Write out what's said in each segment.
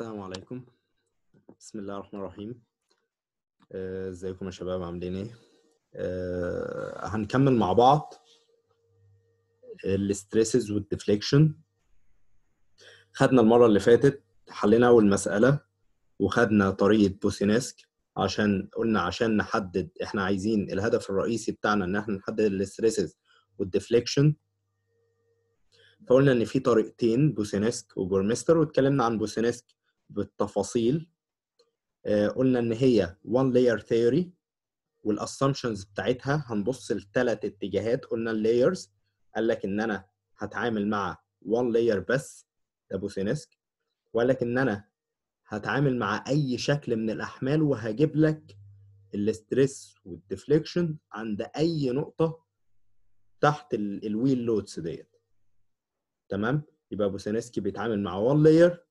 السلام عليكم بسم الله الرحمن الرحيم آه، ازيكم يا شباب عاملين ايه أه هنكمل مع بعض الاستريسز والديفليكشن خدنا المره اللي فاتت حلينا اول مساله وخدنا طريقه بوسينسك عشان قلنا عشان نحدد احنا عايزين الهدف الرئيسي بتاعنا ان احنا نحدد الاستريسز والديفليكشن فقلنا ان في طريقتين بوسينسك وبورمستر واتكلمنا عن بوسينسك بالتفاصيل آه، قلنا ان هي one layer theory والassumptions بتاعتها هنبص لثلاث اتجاهات قلنا layers قال لك ان انا هتعامل مع one layer بس ده بوسينسك وقال لك ان انا هتعامل مع اي شكل من الاحمال وهجيب لك الاستريس والديفليكشن عند اي نقطه تحت الويل لودز ديت تمام يبقى بوسينسكي بيتعامل مع وان لاير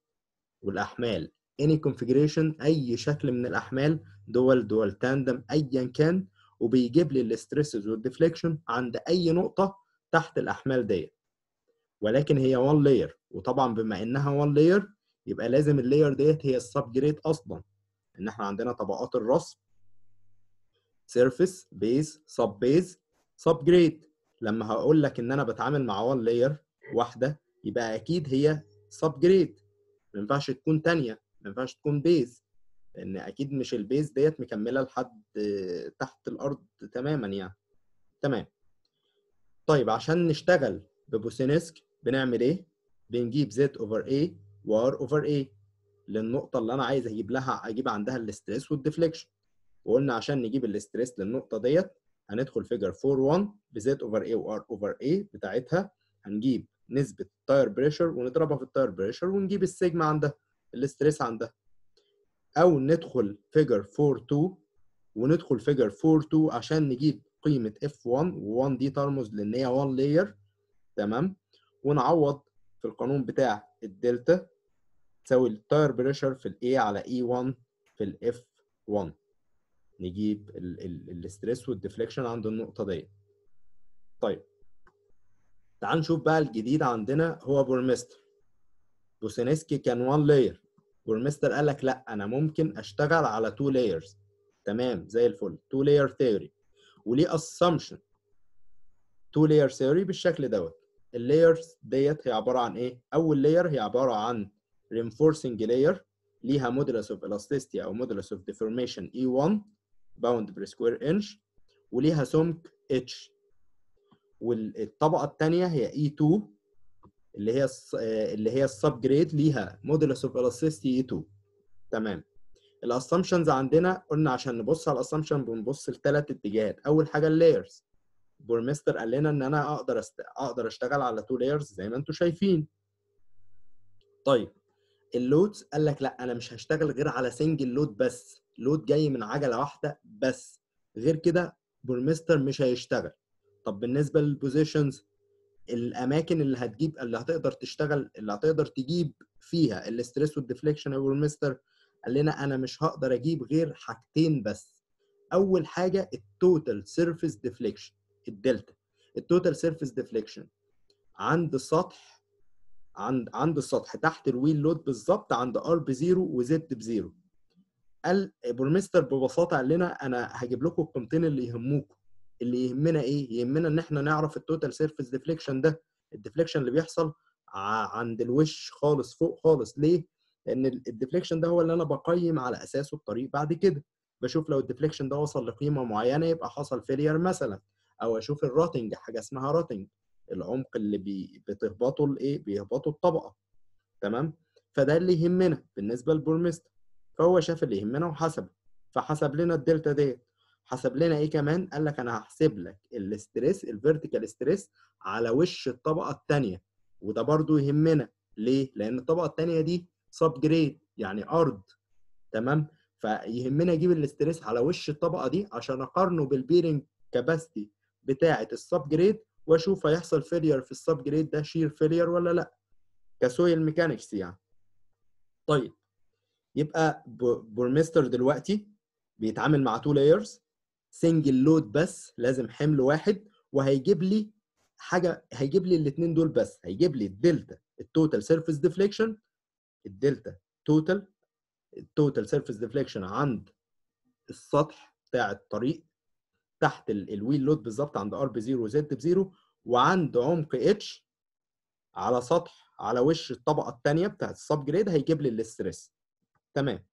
والاحمال any configuration اي شكل من الاحمال دول دول تاندم ايا كان وبيجيب لي الاسترسز والديفليكشن عند اي نقطه تحت الاحمال ديت ولكن هي وان لاير وطبعا بما انها وان لاير يبقى لازم اللاير ديت هي السب جريد اصلا ان احنا عندنا طبقات الرسم سيرفيس بيز سب بيز سب جريد لما هقول لك ان انا بتعامل مع وان لاير واحده يبقى اكيد هي سب جريد ما ينفعش تكون تانية ما ينفعش تكون بيز لان اكيد مش البيز ديت مكمله لحد تحت الارض تماما يعني تمام طيب عشان نشتغل ببوسينسك بنعمل ايه بنجيب زد اوفر اي وار اوفر اي للنقطه اللي انا عايز اجيب لها اجيب عندها الاستريس والديفليكشن وقلنا عشان نجيب الاستريس للنقطه ديت هندخل فيجر 4 1 بزد اوفر اي وار اوفر اي بتاعتها هنجيب نسبه التاير بريشر ونضربها في التاير بريشر ونجيب السيجما عندها الاستريس عندها او ندخل فيجر 4 2 وندخل فيجر 4 2 عشان نجيب قيمه F1 و1 دي ترمز لان هي 1 لاير تمام ونعوض في القانون بتاع الدلتا تساوي التاير بريشر في الاي على اي e 1 في الاف 1 نجيب الاستريس والديفليكشن عند النقطه ديت طيب تعال نشوف بقى الجديد عندنا هو بورمستر بوسينيسكي كان 1 لاير بورمستر قال لك لا انا ممكن اشتغل على 2 لايرز تمام زي الفل 2 لاير ثيوري وليه اسامبشن 2 لاير ثيوري بالشكل دوت اللايرز ديت هي عباره عن ايه اول لاير هي عباره عن reinforcing layer ليها modulus of elasticity او modulus of deformation E1 bound per square inch وليها سمك H والطبقه الثانيه هي E2 اللي هي آه، اللي هي السب جريد ليها مودولس اوف الاستيستي E2 تمام الاسامبشنز عندنا قلنا عشان نبص على الاسامبشن بنبص لثلاث اتجاهات اول حاجه اللايرز بورمستر قال لنا ان انا اقدر أست... اقدر اشتغل على تو لايرز زي ما انتم شايفين طيب اللودز قال لك لا انا مش هشتغل غير على سنجل لود بس لود جاي من عجله واحده بس غير كده بورمستر مش هيشتغل طب بالنسبه للبوزيشنز الاماكن اللي هتجيب اللي هتقدر تشتغل اللي هتقدر تجيب فيها الاستريس والديفليكشن يا مستر قال لنا انا مش هقدر اجيب غير حاجتين بس اول حاجه التوتال سيرفيس ديفليكشن الدلتا التوتال سيرفيس ديفليكشن عند السطح عند عند السطح تحت الويل لود بالظبط عند ار بزيرو وزد بزيرو قال بورمستر ببساطه قال لنا انا هجيب لكم القيمتين اللي يهموكم اللي يهمنا ايه يهمنا ان احنا نعرف التوتال سيرفيس ديفليكشن ده الديفليكشن اللي بيحصل عند الوش خالص فوق خالص ليه لان الديفليكشن ده هو اللي انا بقيم على اساسه الطريق بعد كده بشوف لو الديفليكشن ده وصل لقيمه معينه يبقى حصل فيلير مثلا او اشوف الراتنج حاجه اسمها راتنج العمق اللي بي بتهبطه الايه بيهبطه الطبقه تمام فده اللي يهمنا بالنسبه للبورمستر فهو شاف اللي يهمنا وحسب فحسب لنا الدلتا ديت حسب لنا ايه كمان قال لك انا هحسب لك الاستريس الفيرتيكال ستريس على وش الطبقه الثانيه وده برضو يهمنا ليه لان الطبقه الثانيه دي سب جريد يعني ارض تمام فيهمنا اجيب الاستريس على وش الطبقه دي عشان اقارنه بالبيرنج كاباسيتي بتاعه السب جريد واشوف هيحصل فيلير في السب جريد ده شير فيلير ولا لا كسويل ميكانكس يعني طيب يبقى بورمستر دلوقتي بيتعامل مع تو لايرز سنجل لود بس لازم حمل واحد وهيجيب لي حاجه هيجيب لي الاثنين دول بس هيجيب لي الدلتا التوتال سيرفيس ديفليكشن الدلتا توتال التوتال سيرفيس ديفليكشن عند السطح بتاع الطريق تحت الويل لود بالظبط عند ار بي 0 وزد ب 0 وعند عمق اتش على سطح على وش الطبقه الثانيه بتاعت السب جريد هيجيب لي الاستريس تمام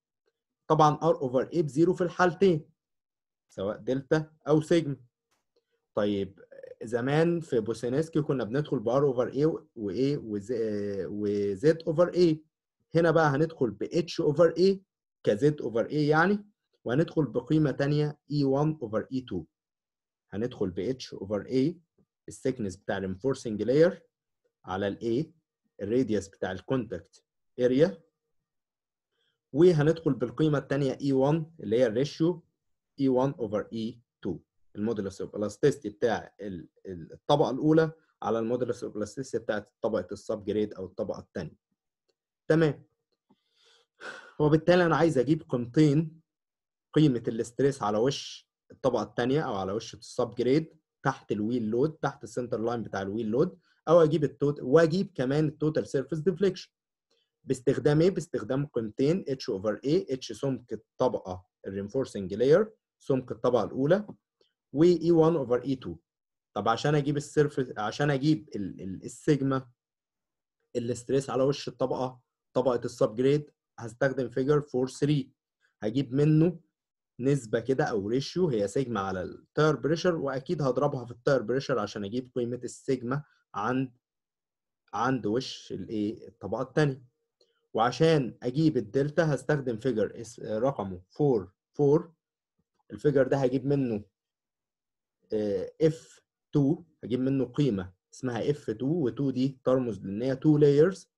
طبعا ار اوفر اي 0 في الحالتين سواء دلتا او سيجما طيب زمان في بوسينسكي كنا بندخل بار اوفر اي واي وزد اوفر اي هنا بقى هندخل ب اتش اوفر اي كزد اوفر اي يعني وهندخل بقيمه ثانيه اي e 1 اوفر اي e 2 هندخل ب اتش اوفر اي الثيكنس بتاع الانفورسنج لاير على الاي الراديوس بتاع الكونتاكت اريا وهندخل بالقيمه الثانيه اي e 1 اللي هي الريشيو E1 over E2 المودلس اوف بلاستيستي بتاع الطبقه الاولى على المودلس اوف بلاستيستي بتاع طبقه السب جريد او الطبقه الثانيه تمام وبالتالي انا عايز اجيب قيمتين قيمه الاستريس على وش الطبقه الثانيه او على وش السب جريد تحت الويل لود تحت السنتر لاين بتاع الويل لود او اجيب التوت واجيب كمان التوتال سيرفيس ديفليكشن باستخدام ايه باستخدام قيمتين اتش اوفر اي اتش سمك الطبقه الرينفورسنج لاير سمك الطبقه الاولى و E1 over E2 طب عشان اجيب السيرفس عشان اجيب السيجما الاستريس على وش الطبقه طبقه السب جريد هستخدم فيجر 4 3 هجيب منه نسبه كده او ريشيو هي سيجما على التاير بريشر واكيد هضربها في التاير بريشر عشان اجيب قيمه السيجما عند عند وش الايه الطبقه الثانيه وعشان اجيب الدلتا هستخدم فيجر رقمه 4 4 الفيجر ده هجيب منه اف آه، 2 هجيب منه قيمه اسمها اف 2 و2 دي ترمز لان هي 2 لايرز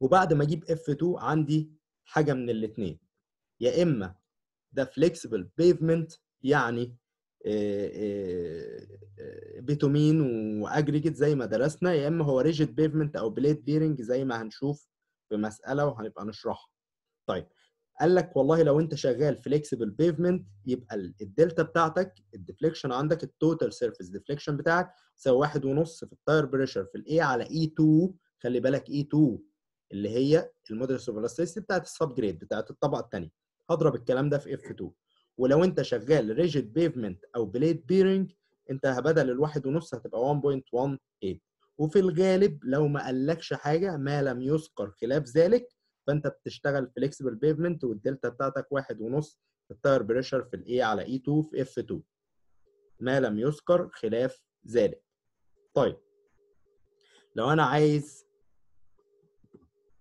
وبعد ما اجيب اف 2 عندي حاجه من الاثنين يا اما ده فليكسبل بيفمنت يعني بيتومين آه، آه، واجريجيت زي ما درسنا يا اما هو ريجيد بيفمنت او بليد بيرنج زي ما هنشوف في مساله وهنبقى نشرحها. طيب قال لك والله لو انت شغال فليكسبل بيفمنت يبقى الدلتا بتاعتك الديفليكشن عندك التوتال سيرفيس ديفليكشن بتاعك سواء واحد ونص في التاير بريشر في الاي على اي e 2 خلي بالك اي e 2 اللي هي المودرس اوف بتاعت السب جريد بتاعت الطبقه الثانيه هضرب الكلام ده في اف 2 ولو انت شغال ريجيد بيفمنت او بليد بيرنج انت بدل الواحد ونص هتبقى 1.18 وفي الغالب لو ما قالكش حاجه ما لم يذكر خلاف ذلك فانت بتشتغل فليكسبل بيفمنت والدلتا بتاعتك واحد ونص في التاير بريشر e في الاي على اي 2 في اف 2 ما لم يذكر خلاف ذلك طيب لو انا عايز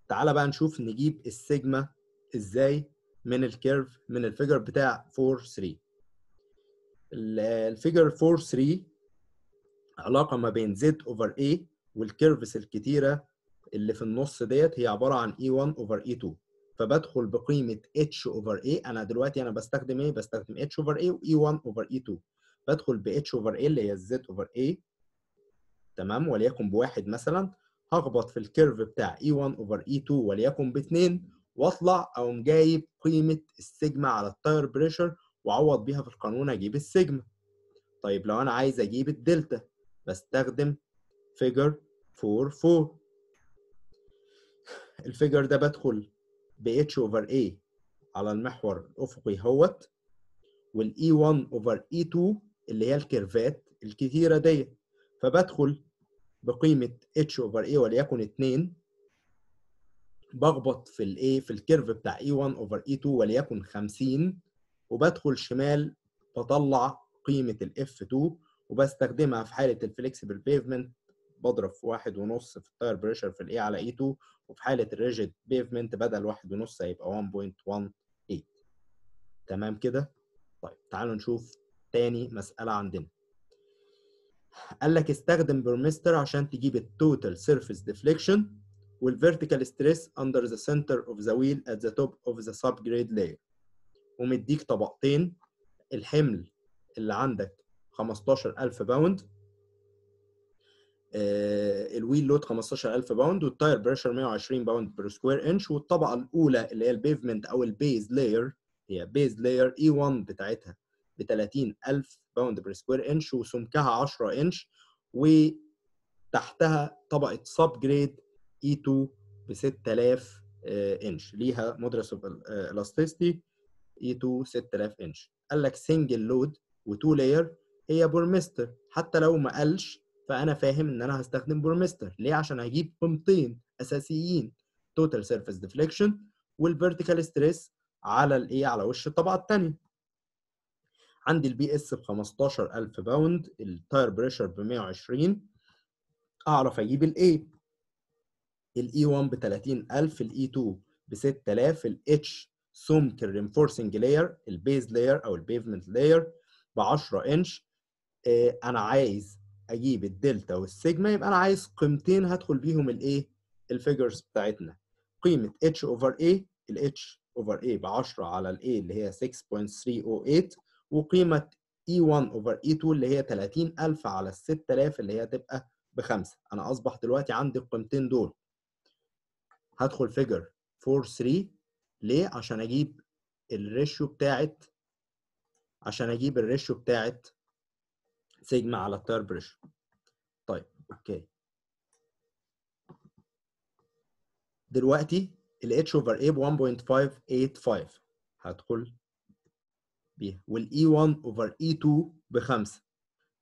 تعالى بقى نشوف نجيب السيجما ازاي من الكيرف من الفيجر بتاع 4 3 الفيجر 4 3 علاقه ما بين زد اوفر اي والكيرفز الكتيره اللي في النص ديت هي عباره عن E1 over E2 فبدخل بقيمه H over A انا دلوقتي انا بستخدم ايه؟ بستخدم H over A و E1 over E2 بدخل ب H over A اللي هي Z over A تمام وليكن بواحد مثلا هخبط في الكيرف بتاع E1 over E2 وليكن باتنين واطلع اقوم جايب قيمه السيجما على التاير بريشر واعوض بيها في القانون اجيب السيجما طيب لو انا عايز اجيب الدلتا بستخدم فيجر 4 4 الفيجر ده بدخل ب h over a على المحور الافقي هوت وال e1 over e2 اللي هي الكيرفات الكتيره ديت فبدخل بقيمه h over a وليكن 2 بخبط في a في الكيرف بتاع e1 over e2 وليكن 50 وبدخل شمال بطلع قيمه ال f2 وبستخدمها في حاله الفليكسبل بيفمنت بضرب في واحد ونص في التاير بريشر في الاي على اي 2 وفي حاله الريجيد بيفمنت بدل واحد ونص هيبقى 1.18 تمام كده طيب تعالوا نشوف تاني مساله عندنا قال لك استخدم برمستر عشان تجيب التوتال سيرفيس ديفليكشن والفيرتيكال ستريس اندر ذا سنتر اوف ذا ويل ات ذا توب اوف ذا سب جريد لاير ومديك طبقتين الحمل اللي عندك 15000 باوند آه، الويل لود 15000 باوند والتاير بريشر 120 باوند بير سكوير انش والطبقه الاولى اللي هي البيفمنت او البيز لاير هي بيز لاير اي 1 بتاعتها ب 30000 باوند بير سكوير انش وسمكها 10 انش وتحتها طبقه سب جريد اي 2 ب 6000 انش ليها مدرس اوف الاستيستي اي 2 6000 انش قال لك سنجل لود و2 لاير هي بورمستر حتى لو ما قالش فانا فاهم ان انا هستخدم بورمستر ليه عشان هجيب قيمتين اساسيين توتال سيرفيس ديفليكشن والفيرتيكال ستريس على الايه على وش الطبقه الثانيه عندي البي اس ب 15000 باوند التاير بريشر ب 120 اعرف اجيب الاي الاي 1 e ب 30000 الاي 2 ب 6000 الاتش سمك الريفورسنج لاير البيز لاير او البيفمنت لاير ب 10 انش آه، انا عايز اجيب الدلتا والسيجما يبقى انا عايز قيمتين هدخل بيهم الايه الفيجرز بتاعتنا قيمه h over a ال h over a ب 10 على الاي a اللي هي 6.308 وقيمه e1 over e2 اللي هي 30000 على ال 6000 اللي هي تبقى بخمسه انا اصبح دلوقتي عندي القيمتين دول هدخل فيجر 4 3 ليه عشان اجيب الريشيو بتاعت عشان اجيب الريشيو بتاعت سيجما على التاير بريشر طيب اوكي دلوقتي ال H over A ب 1.585 هدخل بيها وال E1 over E2 بخمسة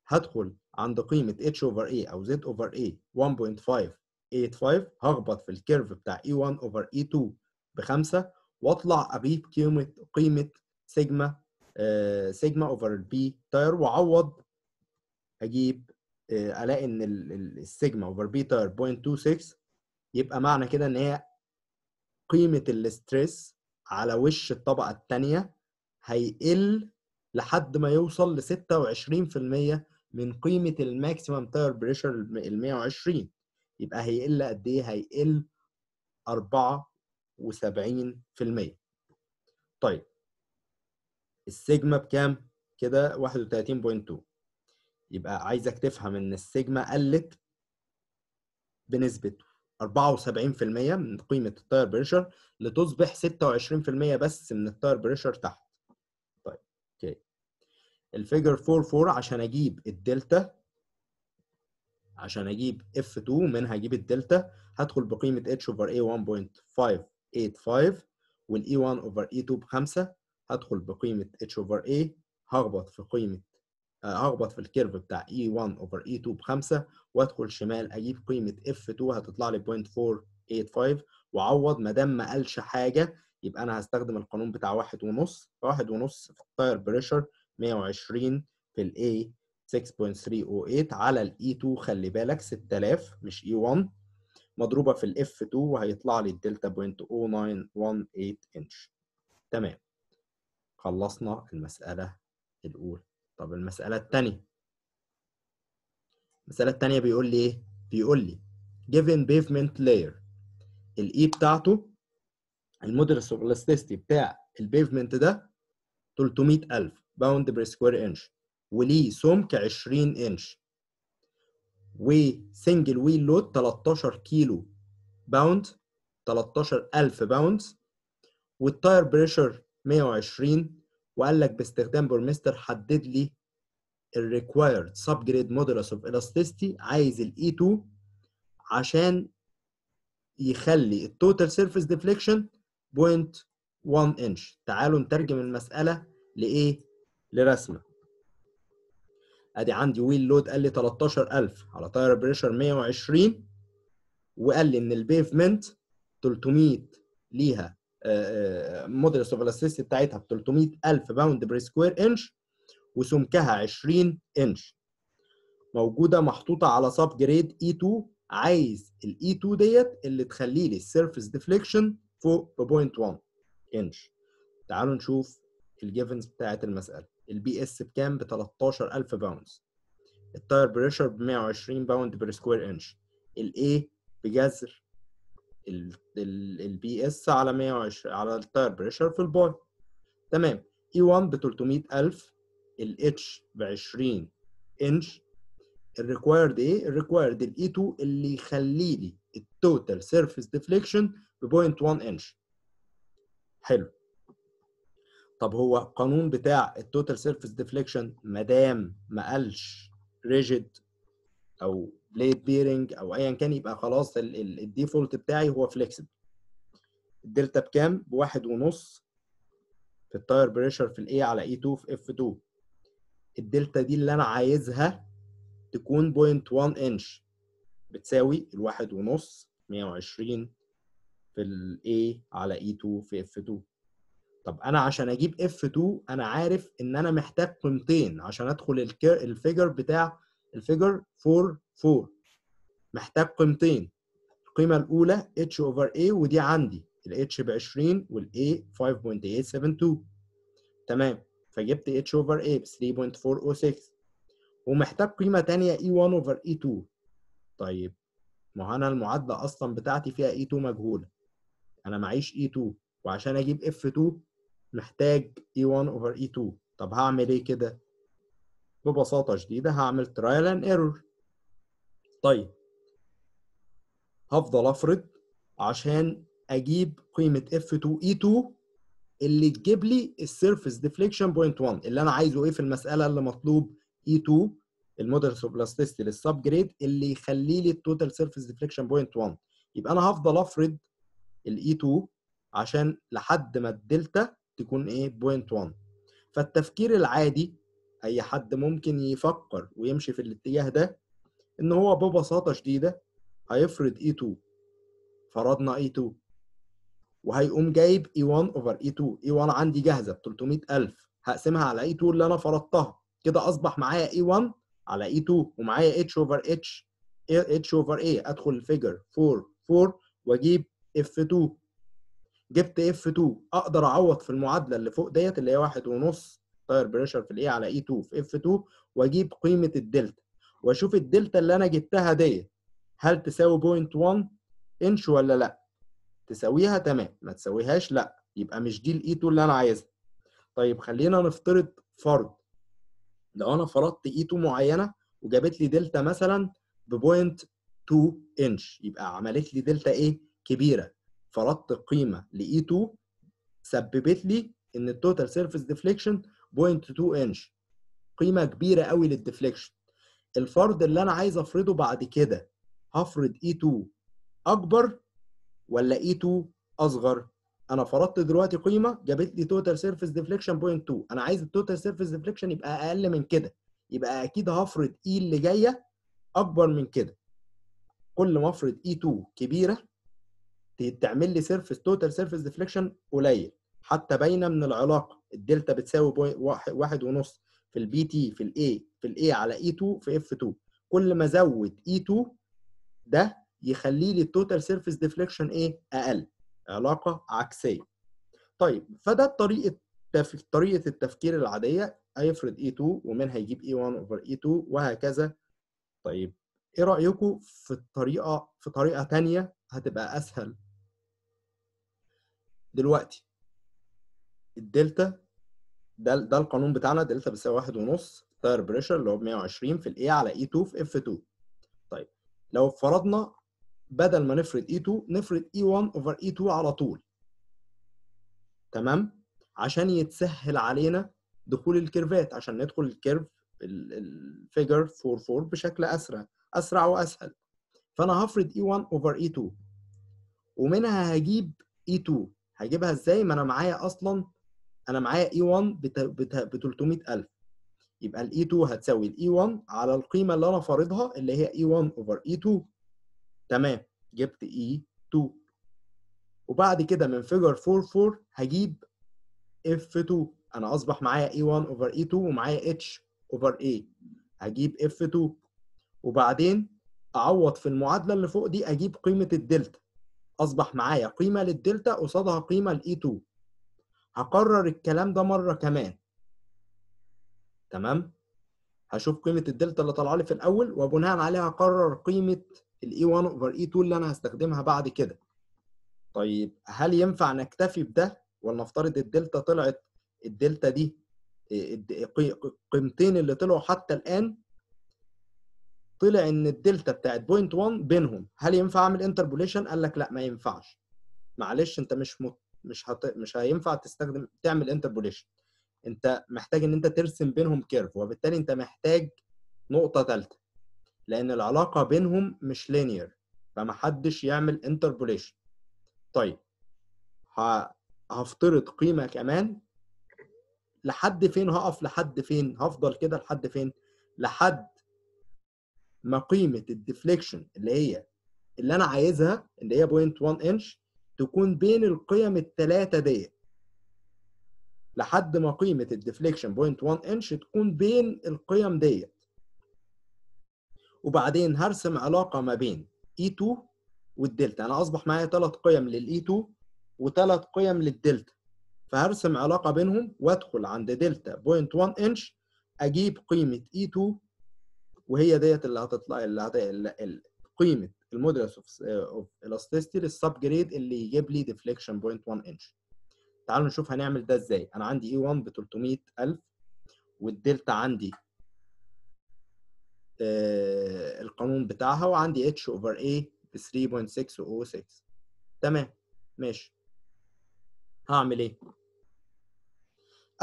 هدخل عند قيمة H over A أو Z over A 1.585 هخبط في الكيرف بتاع E1 over E2 بخمسة واطلع اجيب قيمة قيمة سيجما آه، سيجما اوفر البي تاير وعوض اجيب آه، الاقي ان السيجما اوفر بيتا 0.26 يبقى معنى كده ان هي قيمه الاستريس على وش الطبقه الثانيه هيقل لحد ما يوصل ل 26% من قيمه الماكسيمم تاير بريشر ال 120 يبقى هيقل قد ايه؟ هيقل 74% طيب السيجما بكام؟ كده 31.2 يبقى عايزك تفهم ان السيجما قلت بنسبه 74% من قيمه التاير بريشر لتصبح 26% بس من التاير بريشر تحت طيب اوكي الفيجر 44 عشان اجيب الدلتا عشان اجيب اف 2 منها اجيب الدلتا هدخل بقيمه اتش اوفر اي 1.585 والاي 1 اوفر اي 2 ب 5 هدخل بقيمه اتش اوفر اي هخبط في قيمه آه، اخبط في الكيرف بتاع E1 over E2 بخمسة وادخل شمال اجيب قيمة F2 هتطلع لي 0.485 واعوض ما دام ما قالش حاجة يبقى انا هستخدم القانون بتاع واحد ونص واحد ونص في التاير بريشر 120 في الـ A 6.308 على الـ e 2 خلي بالك 6000 مش e 1 مضروبه في الـ f 2 وهيطلع لي الدلتا 0.0918 انش تمام خلصنا المساله الاولى طب المسألة الثانية المسألة الثانية بيقول لي ايه؟ بيقول لي given pavement layer الـ E بتاعته الموديل السوبلاستيستي بتاع الـ pavement ده 300000 باوند بير سكوير انش وليه سمك 20 انش وسنجل ويل لود 13 كيلو باوند 13000 باوند والتاير بريشر 120 وقال لك باستخدام بورمستر حدد لي الريكوايرد سب جريد مودولس اوف الاستيستي عايز الاي 2 e عشان يخلي التوتال سيرفيس ديفليكشن 0.1 انش تعالوا نترجم المساله لايه لرسمه ادي عندي ويل لود قال لي 13000 على تاير بريشر 120 وقال لي ان البيفمنت 300 ليها آه، آه، موديلس اوف الاستيستي بتاعتها ب 300000 باوند بري سكوير انش وسمكها 20 انش موجوده محطوطه على سب جريد اي 2 عايز الاي 2 e ديت اللي تخلي لي السيرفيس ديفليكشن فوق 0.1 انش تعالوا نشوف الجيفنز بتاعت المساله البي اس بكام ب 13000 باوندز التاير بريشر ب 120 باوند بري سكوير انش الاي بجذر البي اس على 120 على التاير بريشر في الباي تمام اي 1 ب 300000 الاتش ب 20 انش الريكوايرد ايه الريكوايرد الاي 2 اللي يخلي لي التوتال سيرفيس ديفليكشن ب 0.1 انش حلو طب هو القانون بتاع التوتال سيرفيس ديفليكشن ما دام ما قالش ريجيد او بليد بيرنج او ايا كان يبقى خلاص الديفولت بتاعي هو فليكسبل الدلتا بكام؟ بواحد ونص في التاير بريشر في الاي على اي e 2 في اف 2 الدلتا دي اللي انا عايزها تكون بوينت 1 انش بتساوي الواحد ونص 120 في الاي على اي e 2 في اف 2 طب انا عشان اجيب اف 2 انا عارف ان انا محتاج قيمتين عشان ادخل الفيجر بتاع الفيجر 4 4 محتاج قيمتين القيمة الأولى h over a ودي عندي ال h ب 20 وال a 5.872 تمام فجبت h over a ب 3.406 ومحتاج قيمة تانية e1 over e2 طيب ما أنا المعادلة أصلا بتاعتي فيها e2 مجهولة أنا معيش e2 وعشان أجيب f2 محتاج e1 over e2 طب هعمل إيه كده؟ ببساطة شديدة هعمل ترايل اند ايرور طيب هفضل افرض عشان اجيب قيمة F2E2 اللي تجيب لي السيرفيس ديفليكشن بوينت 1 اللي انا عايزه ايه في المسألة اللي مطلوب E2 المودرس بلاستيستي للسب جريد اللي يخلي لي التوتال سيرفيس ديفليكشن بوينت 1 يبقى انا هفضل افرض الاي 2 e عشان لحد ما الدلتا تكون ايه بوينت 1 فالتفكير العادي اي حد ممكن يفكر ويمشي في الاتجاه ده ان هو ببساطه شديده هيفرض e2 فرضنا e2 وهيقوم جايب e1 اوفر e2 e1 عندي جاهزه ب 300000 هقسمها على e2 اللي انا فرضتها كده اصبح معايا e1 على e2 ومعايا h اوفر h h اوفر a ادخل الفيجر 4 4 واجيب f2 جبت f2 اقدر اعوض في المعادله اللي فوق ديت اللي هي واحد ونص التاير بريشر في الايه على اي e 2 في اف 2 واجيب قيمه الدلتا واشوف الدلتا اللي انا جبتها ديت هل تساوي 0.1 انش ولا لا تساويها تمام ما تساويهاش لا يبقى مش دي الاي 2 e اللي انا عايزها طيب خلينا نفترض فرض لو انا فرضت اي e 2 معينه وجابت لي دلتا مثلا ب 0.2 انش يبقى عملت لي دلتا ايه كبيره فرضت قيمه لاي 2 سببت لي ان التوتال سيرفيس ديفليكشن 0.2 انش قيمه كبيره قوي للديفليكشن الفرض اللي انا عايز افرضه بعد كده هفرض E2 اكبر ولا E2 اصغر انا فرضت دلوقتي قيمه جابت لي توتال سيرفيس ديفليكشن 0.2 انا عايز التوتال سيرفيس ديفليكشن يبقى اقل من كده يبقى اكيد هفرض E اللي جايه اكبر من كده كل ما افرض E2 كبيره تعمل لي سيرفيس توتال سيرفيس ديفليكشن قليل حتى باينه من العلاقه الدلتا بتساوي واحد ونص في البي تي في الاي في الاي على اي e 2 في اف 2 كل ما ازود اي e 2 ده يخلي لي التوتال سيرفيس ديفليكشن ايه اقل علاقه عكسيه طيب فده طريقه طريقه التفكير العاديه هيفرض اي 2 ومنها يجيب اي 1 اوفر اي 2 وهكذا طيب ايه رايكم في الطريقه في طريقه ثانيه هتبقى اسهل دلوقتي الدلتا ده ده القانون بتاعنا دلتا بتساوي واحد ونص تاير بريشر اللي هو 120 في الاي على اي e 2 في اف 2 طيب لو فرضنا بدل ما نفرض اي 2 نفرض اي 1 اوفر اي 2 على طول تمام عشان يتسهل علينا دخول الكيرفات عشان ندخل الكيرف الفيجر 4 4 بشكل اسرع اسرع واسهل فانا هفرض اي 1 اوفر اي 2 ومنها هجيب اي e 2 هجيبها ازاي ما انا معايا اصلا انا معايا اي 1 ب 300000 يبقى الاي 2 e هتساوي الاي 1 e على القيمه اللي انا فارضها اللي هي اي 1 اوفر اي 2 تمام جبت اي e 2 وبعد كده من فيجر 4 4 هجيب اف 2 انا اصبح معايا اي 1 اوفر اي 2 ومعايا اتش اوفر اي هجيب اف 2 وبعدين اعوض في المعادله اللي فوق دي اجيب قيمه الدلتا اصبح معايا قيمه للدلتا قصادها قيمه الاي 2 هكرر الكلام ده مره كمان تمام هشوف قيمه الدلتا اللي طالعه لي في الاول وبناء عليها هقرر قيمه الاي 1 اوفر اي 2 اللي انا هستخدمها بعد كده طيب هل ينفع نكتفي بده ولنفترض الدلتا طلعت الدلتا دي آه، قيمتين اللي طلعوا حتى الان طلع ان الدلتا بتاعت بوينت 1 بينهم هل ينفع اعمل انتربوليشن قال لك لا ما ينفعش معلش انت مش مت... مش هت... مش هينفع تستخدم تعمل انتربوليشن انت محتاج ان انت ترسم بينهم كيرف وبالتالي انت محتاج نقطه ثالثه لان العلاقه بينهم مش لينير فمحدش يعمل انتربوليشن طيب ه... هفترض قيمه كمان لحد فين هقف لحد فين هفضل كده لحد فين لحد ما قيمه الديفليكشن اللي هي اللي انا عايزها اللي هي بوينت 1 انش تكون بين القيم الثلاثه ديت لحد ما قيمه الديفليكشن بوينت 1 انش تكون بين القيم ديت وبعدين هرسم علاقه ما بين E2 والدلتا انا اصبح معايا ثلاث قيم e 2 وثلاث قيم للدلتا فهرسم علاقه بينهم وادخل عند دلتا بوينت 1 انش اجيب قيمه E2 وهي ديت اللي هتطلع اللي هت... قيمه المودولس اوف الاستيستي للسب جريد اللي يجيب لي ديفليكشن بوينت 1 انش تعالوا نشوف هنعمل ده ازاي انا عندي اي e 1 ب 300000 والدلتا عندي آه القانون بتاعها وعندي اتش اوفر اي ب 3.6 6 تمام ماشي هعمل ايه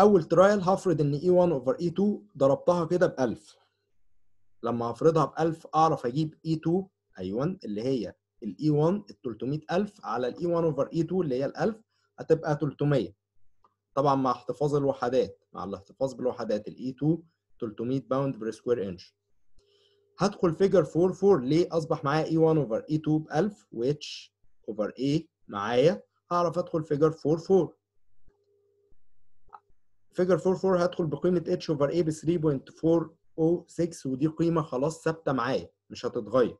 اول ترايل هفرض ان اي 1 اوفر اي 2 ضربتها كده ب 1000 لما هفرضها ب 1000 اعرف اجيب اي e 2 ايون اللي هي الاي 1 ال 300000 على الاي 1 اوفر اي 2 اللي هي ال 1000 e e e هتبقى 300 طبعا مع احتفاظ الوحدات مع الاحتفاظ بالوحدات الاي 2 300 باوند بير سكوير انش هدخل فيجر 4 4 ليه اصبح معايا اي 1 اوفر اي 2 ب 1000 واتش اوفر اي معايا هعرف ادخل فيجر 4 4 فيجر 4 4 هدخل بقيمه اتش اوفر اي ب 3.406 ودي قيمه خلاص ثابته معايا مش هتتغير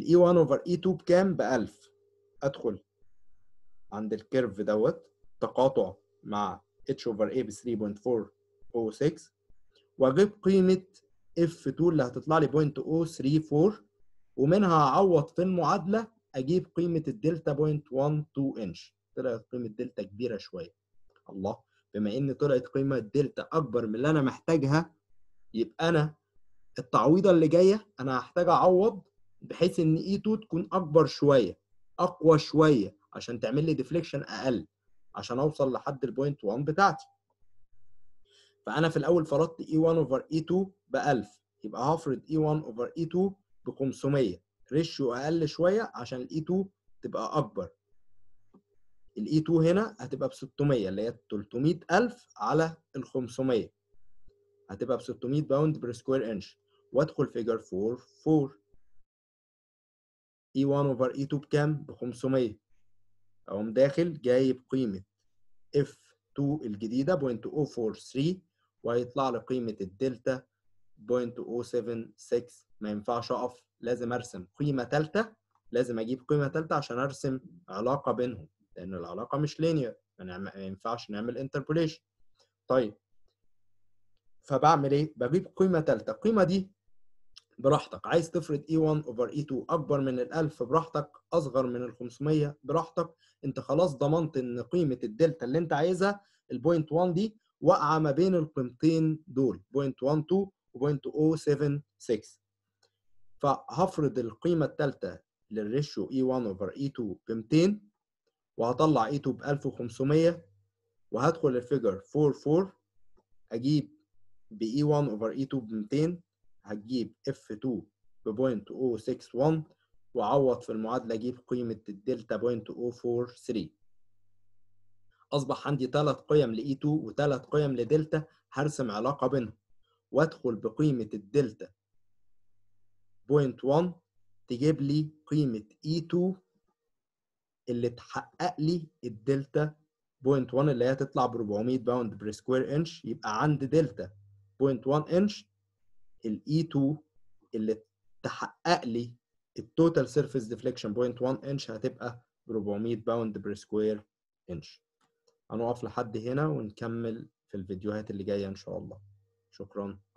e 1 over e 2 بكام؟ ب 1000 ادخل عند الكيرف دوت تقاطع مع اتش over A ب 3.406 واجيب قيمه f 2 اللي هتطلع لي 0.034 ومنها اعوض في المعادله اجيب قيمه الدلتا 0.12 انش طلعت قيمه دلتا كبيره شويه الله بما ان طلعت قيمه الدلتا اكبر من اللي انا محتاجها يبقى انا التعويضه اللي جايه انا هحتاج اعوض بحيث ان اي e 2 تكون اكبر شويه اقوى شويه عشان تعمل لي ديفليكشن اقل عشان اوصل لحد البوينت 1 بتاعتي فانا في الاول فرضت اي 1 اوفر اي 2 ب 1000 يبقى هفرض اي 1 اوفر اي 2 ب 500 ريشيو اقل شويه عشان الاي 2 e تبقى اكبر الاي 2 e هنا هتبقى ب 600 اللي هي 300000 على ال 500 هتبقى ب 600 باوند بير سكوير انش وادخل فيجر 4 4 E1 over E2 بكام؟ ب 500 أقوم داخل جايب قيمة F2 الجديدة 0.043 وهيطلع لي قيمة الدلتا 0.076 ما ينفعش أقف لازم أرسم قيمة ثالثة لازم أجيب قيمة ثالثة عشان أرسم علاقة بينهم لأن العلاقة مش لينير نعم-، ما ينفعش نعمل انتربوليشن طيب فبعمل إيه؟ بجيب قيمة ثالثة القيمة دي براحتك عايز تفرض E1 over E2 أكبر من الألف براحتك أصغر من الخمسمية 500 براحتك أنت خلاص ضمنت إن قيمة الدلتا اللي أنت عايزها البوينت 1 دي واقعة ما بين القيمتين دول بوينت 12 وبوينت 076 فهفرض القيمة الثالثة للريشيو E1 over E2 ب 200 وهطلع E2 ب 1500 وهدخل الفيجر 4 4 أجيب ب E1 over E2 ب 200 هتجيب F2 ب 0.061 وعوض في المعادلة أجيب قيمة الدلتا 0.043 أصبح عندي ثلاث قيم ل E2 وثلاث قيم لدلتا هرسم علاقة بينهم وأدخل بقيمة الدلتا 0.1 تجيب لي قيمة E2 اللي تحقق لي الدلتا 0.1 اللي هي تطلع ب 400 باوند بير سكوير انش يبقى عند دلتا 0.1 انش الاي 2 e اللي تحقق لي التوتال سيرفيس ديفليكشن بوينت 1 انش هتبقى 400 باوند بير سكوير انش هنقف لحد هنا ونكمل في الفيديوهات اللي جايه ان شاء الله شكرا